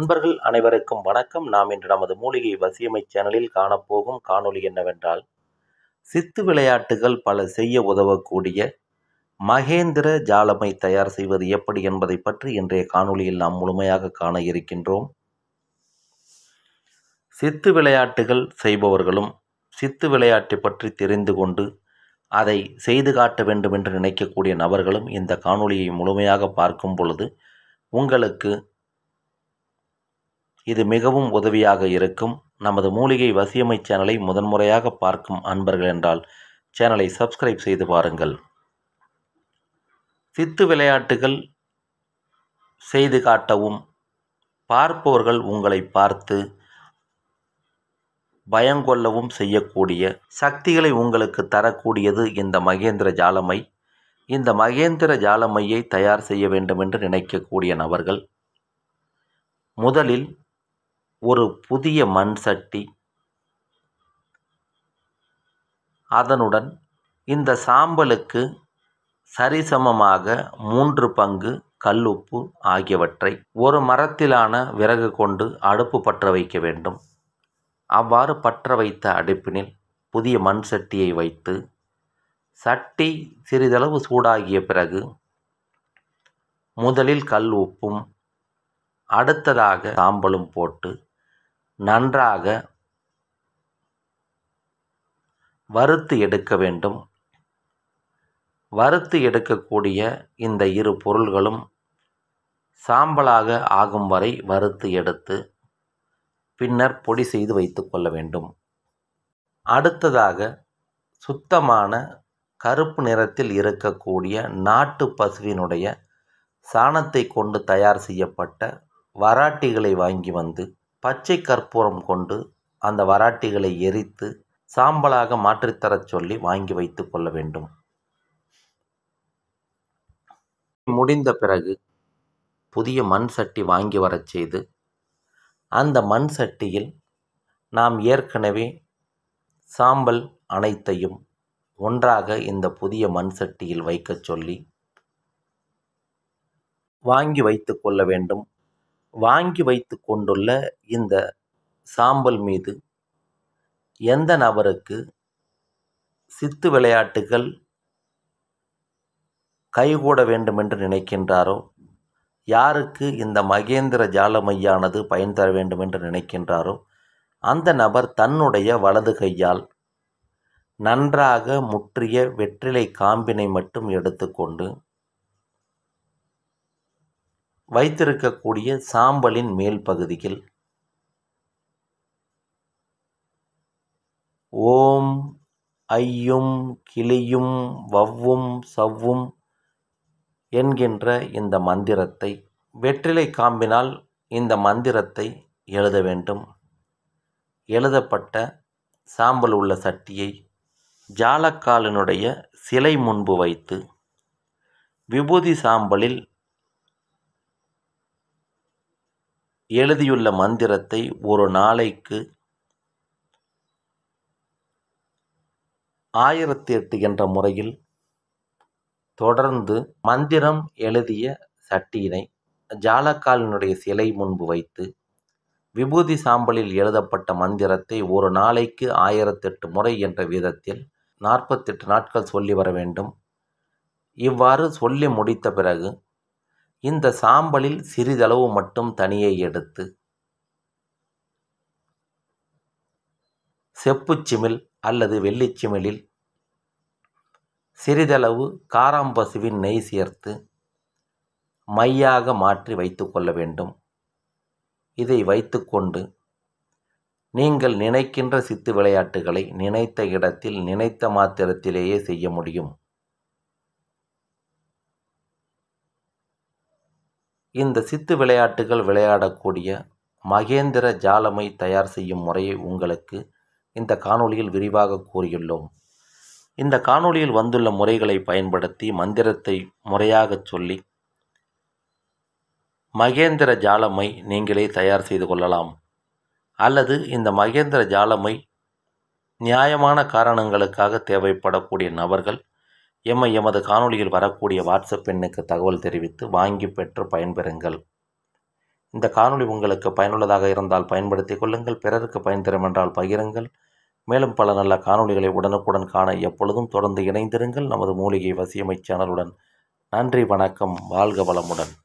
நண்பர்கள் அனைவருக்கும் வணக்கம் நாம் இன்று நமது மூலிகை வசியமை சேனலில் காணப்போகும் காணொலி என்னவென்றால் சித்து விளையாட்டுகள் பல செய்ய உதவக்கூடிய மகேந்திர ஜாலமை தயார் செய்வது எப்படி என்பதை பற்றி இன்றைய காணொலியில் நாம் முழுமையாக காண இருக்கின்றோம் சித்து விளையாட்டுகள் செய்பவர்களும் சித்து விளையாட்டை பற்றி தெரிந்து கொண்டு அதை செய்து காட்ட வேண்டும் என்று நினைக்கக்கூடிய நபர்களும் இந்த காணொலியை முழுமையாக பார்க்கும் பொழுது உங்களுக்கு இது மிகவும் உதவியாக இருக்கும் நமது மூலிகை வசியமை சேனலை முதன்முறையாக பார்க்கும் அன்பர்கள் என்றால் சேனலை சப்ஸ்கிரைப் செய்து பாருங்கள் சித்து விளையாட்டுகள் செய்து காட்டவும் பார்ப்பவர்கள் உங்களை பார்த்து பயங்கொள்ளவும் செய்யக்கூடிய சக்திகளை உங்களுக்கு தரக்கூடியது இந்த மகேந்திர ஜாலமை இந்த மகேந்திர ஜாலமையை தயார் செய்ய வேண்டும் என்று நினைக்கக்கூடிய நபர்கள் முதலில் ஒரு புதிய மண் சட்டி அதனுடன் இந்த சாம்பலுக்கு சரிசமமாக மூன்று பங்கு கல்லுப்பு ஆகியவற்றை ஒரு மரத்திலான விறகு கொண்டு அடுப்பு பற்ற வைக்க வேண்டும் அவ்வாறு பற்ற வைத்த அடுப்பினில் புதிய மண் சட்டியை வைத்து சட்டி சிறிதளவு சூடாகிய பிறகு முதலில் கல் உப்பும் அடுத்ததாக சாம்பலும் போட்டு நன்றாக வறுத்து எடுக்க வேண்டும் வறுத்து எடுக்கக்கூடிய இந்த இரு பொருள்களும் சாம்பலாக ஆகும் வரை வறுத்து எடுத்து பின்னர் பொடி செய்து வைத்து கொள்ள வேண்டும் அடுத்ததாக சுத்தமான கருப்பு நிறத்தில் இருக்கக்கூடிய நாட்டு பசுவினுடைய சாணத்தை கொண்டு தயார் செய்யப்பட்ட வராட்டிகளை வாங்கி வந்து பச்சை கற்பூரம் கொண்டு அந்த வராட்டிகளை எரித்து சாம்பலாக மாற்றித்தரச் சொல்லி வாங்கி வைத்து கொள்ள வேண்டும் முடிந்த பிறகு புதிய மண் சட்டி வாங்கி வரச் செய்து அந்த மண் சட்டியில் நாம் ஏற்கனவே சாம்பல் அனைத்தையும் ஒன்றாக இந்த புதிய மண் சட்டியில் வைக்கச் சொல்லி வாங்கி வைத்து கொள்ள வேண்டும் வாங்கி வைத்து கொண்டுள்ள இந்த சாம்பல் மீது எந்த நபருக்கு சித்து விளையாட்டுகள் கைகூட வேண்டுமென்று நினைக்கின்றாரோ யாருக்கு இந்த மகேந்திர ஜாலமையானது பயன் தர வேண்டுமென்று நினைக்கின்றாரோ அந்த நபர் தன்னுடைய வலது கையால் நன்றாக முற்றிய வெற்றிலை காம்பினை மட்டும் எடுத்துக்கொண்டு வைத்திருக்கக்கூடிய சாம்பலின் மேல் பகுதியில் ஓம் ஐயும் கிளியும் வவ்வும் சவ்வும் என்கின்ற இந்த மந்திரத்தை வெற்றிலை காம்பினால் இந்த மந்திரத்தை எழுத வேண்டும் எழுதப்பட்ட சாம்பல் உள்ள சட்டியை ஜாலக்காலனுடைய சிலை முன்பு வைத்து விபூதி சாம்பலில் எழுதியுள்ள மந்திரத்தை ஒரு நாளைக்கு ஆயிரத்தி எட்டு என்ற முறையில் தொடர்ந்து மந்திரம் எழுதிய சட்டியினை ஜாலக்காலினுடைய சிலை முன்பு வைத்து விபூதி சாம்பலில் எழுதப்பட்ட மந்திரத்தை ஒரு நாளைக்கு ஆயிரத்தெட்டு முறை என்ற வீதத்தில் நாற்பத்தெட்டு நாட்கள் சொல்லி வர வேண்டும் இவ்வாறு சொல்லி முடித்த பிறகு இந்த சாம்பலில் சிறிதளவு மட்டும் தனியை எடுத்து செப்புச்சிமில் அல்லது வெள்ளிச்சிமிலில் சிறிதளவு காராம்பசுவின் நெய் சேர்த்து மையாக மாற்றி வைத்து கொள்ள வேண்டும் இதை வைத்துக்கொண்டு நீங்கள் நினைக்கின்ற சித்து விளையாட்டுகளை நினைத்த இடத்தில் நினைத்த மாத்திரத்திலேயே செய்ய முடியும் இந்த சித்து விளையாட்டுகள் விளையாடக்கூடிய மகேந்திர ஜாலமை தயார் செய்யும் முறையை உங்களுக்கு இந்த காணொளியில் விரிவாக கூறியுள்ளோம் இந்த காணொளியில் வந்துள்ள முறைகளை பயன்படுத்தி மந்திரத்தை முறையாகச் சொல்லி மகேந்திர ஜாலமை நீங்களே தயார் செய்து கொள்ளலாம் அல்லது இந்த மகேந்திர ஜாலமை நியாயமான காரணங்களுக்காக தேவைப்படக்கூடிய நபர்கள் எம்மை எமது காணொலியில் வரக்கூடிய வாட்ஸ்அப் எண்ணுக்கு தகவல் தெரிவித்து வாங்கி பெற்று பயன்பெறுங்கள் இந்த காணொலி உங்களுக்கு பயனுள்ளதாக இருந்தால் பயன்படுத்தி கொள்ளுங்கள் பிறருக்கு பயன் தரும் என்றால் பகிருங்கள் மேலும் பல நல்ல காணொலிகளை உடனுக்குடன் காண எப்பொழுதும் தொடர்ந்து இணைந்திருங்கள் நமது மூலிகை வசியமை சேனலுடன் நன்றி வணக்கம் வாழ்க வளமுடன்